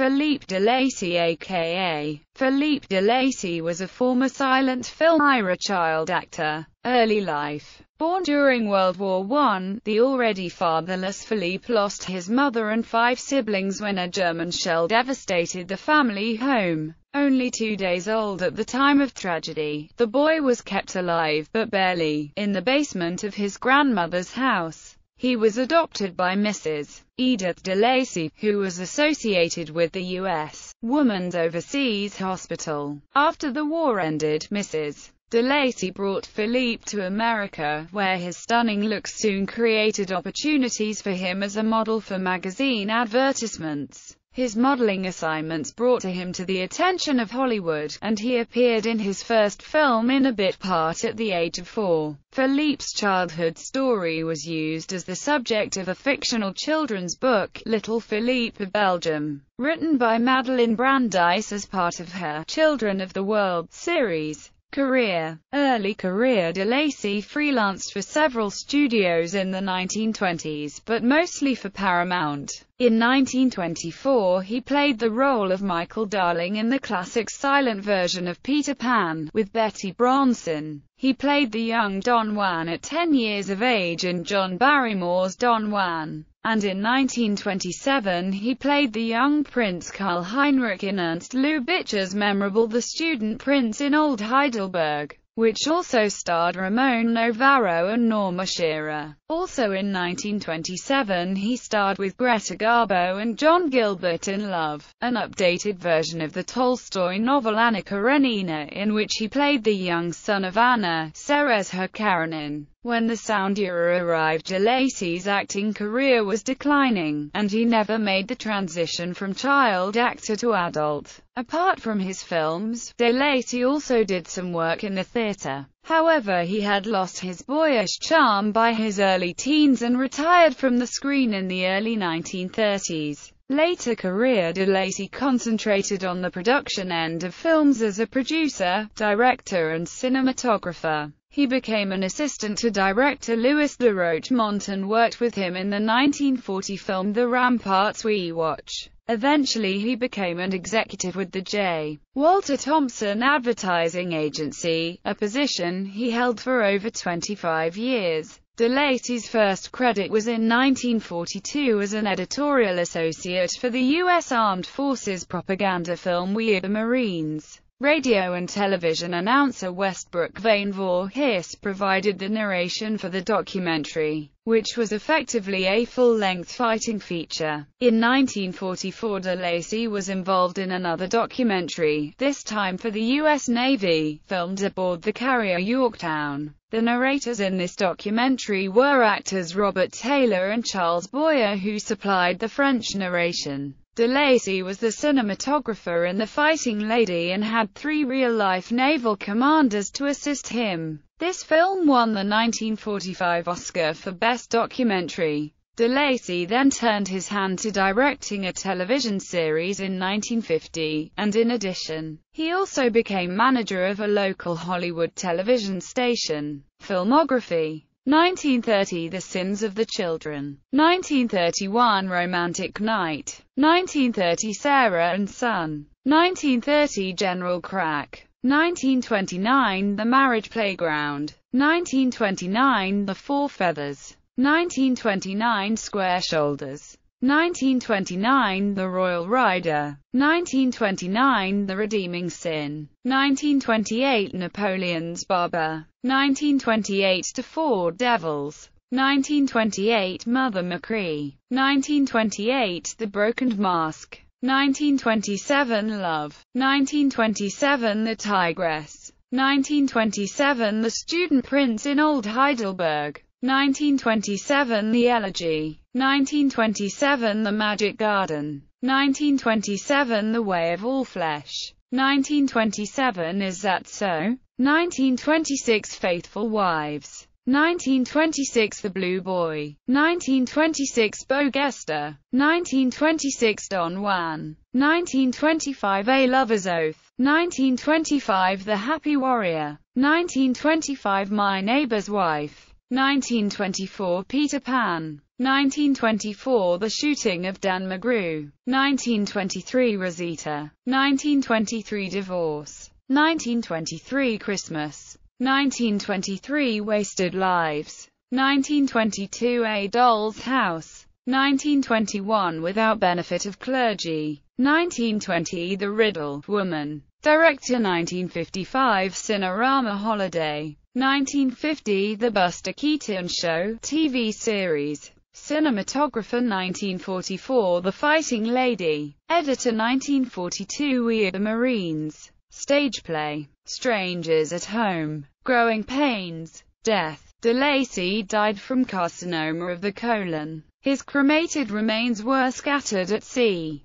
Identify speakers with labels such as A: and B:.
A: Philippe de Lacy aka Philippe de Lacy was a former silent film era child actor. Early life Born during World War I, the already fatherless Philippe lost his mother and five siblings when a German shell devastated the family home. Only two days old at the time of tragedy, the boy was kept alive, but barely, in the basement of his grandmother's house. He was adopted by Mrs. Edith de Lacy, who was associated with the U.S. Woman's Overseas Hospital. After the war ended, Mrs. de Lacy brought Philippe to America, where his stunning looks soon created opportunities for him as a model for magazine advertisements. His modeling assignments brought him to the attention of Hollywood, and he appeared in his first film in a bit part at the age of four. Philippe's childhood story was used as the subject of a fictional children's book, Little Philippe of Belgium, written by Madeleine Brandeis as part of her Children of the World series. Career Early career De Lacy freelanced for several studios in the 1920s, but mostly for Paramount. In 1924 he played the role of Michael Darling in the classic silent version of Peter Pan, with Betty Bronson. He played the young Don Juan at 10 years of age in John Barrymore's Don Juan and in 1927 he played the young Prince Karl Heinrich in Ernst Lubitsch's memorable The Student Prince in Old Heidelberg, which also starred Ramon Novarro and Norma Shearer. Also in 1927 he starred with Greta Garbo and John Gilbert in Love, an updated version of the Tolstoy novel Anna Karenina in which he played the young son of Anna, Serezha Karenin. When the sound era arrived Gillespie's acting career was declining, and he never made the transition from child actor to adult. Apart from his films, Gillespie also did some work in the theatre. However he had lost his boyish charm by his early teens and retired from the screen in the early 1930s. Later career DeLacy concentrated on the production end of films as a producer, director and cinematographer. He became an assistant to director Louis de Rochemont and worked with him in the 1940 film The Ramparts We Watch. Eventually he became an executive with the J. Walter Thompson Advertising Agency, a position he held for over 25 years. DeLaty's first credit was in 1942 as an editorial associate for the U.S. Armed Forces propaganda film We Are the Marines. Radio and television announcer Westbrook Vane Voorhis provided the narration for the documentary, which was effectively a full-length fighting feature. In 1944 de Lacy was involved in another documentary, this time for the U.S. Navy, filmed aboard the carrier Yorktown. The narrators in this documentary were actors Robert Taylor and Charles Boyer who supplied the French narration. De Lacy was the cinematographer in The Fighting Lady and had three real-life naval commanders to assist him. This film won the 1945 Oscar for Best Documentary. De Lacy then turned his hand to directing a television series in 1950, and in addition, he also became manager of a local Hollywood television station. Filmography 1930 The Sins of the Children, 1931 Romantic Night, 1930 Sarah and Son, 1930 General Crack, 1929 The Marriage Playground, 1929 The Four Feathers, 1929 Square Shoulders, 1929 The Royal Rider, 1929 The Redeeming Sin, 1928 Napoleon's Barber, 1928 To Four Devils, 1928 Mother McCree, 1928 The Broken Mask, 1927 Love, 1927 The Tigress, 1927 The Student Prince in Old Heidelberg, 1927 The Elegy, 1927 The Magic Garden, 1927 The Way of All Flesh, 1927 Is That So? 1926 Faithful Wives, 1926 The Blue Boy, 1926 Bogesta, 1926 Don Juan, 1925 A Lover's Oath, 1925 The Happy Warrior, 1925 My Neighbor's Wife, 1924 Peter Pan 1924 The Shooting of Dan McGrew 1923 Rosita 1923 Divorce 1923 Christmas 1923 Wasted Lives 1922 A Doll's House 1921 Without Benefit of Clergy 1920 The Riddle Woman Director 1955 Cinerama Holiday 1950 The Buster Keaton Show TV series Cinematographer 1944 The Fighting Lady Editor 1942 We Are the Marines Stage Play Strangers at Home Growing Pains Death De Lacy died from carcinoma of the colon. His cremated remains were scattered at sea.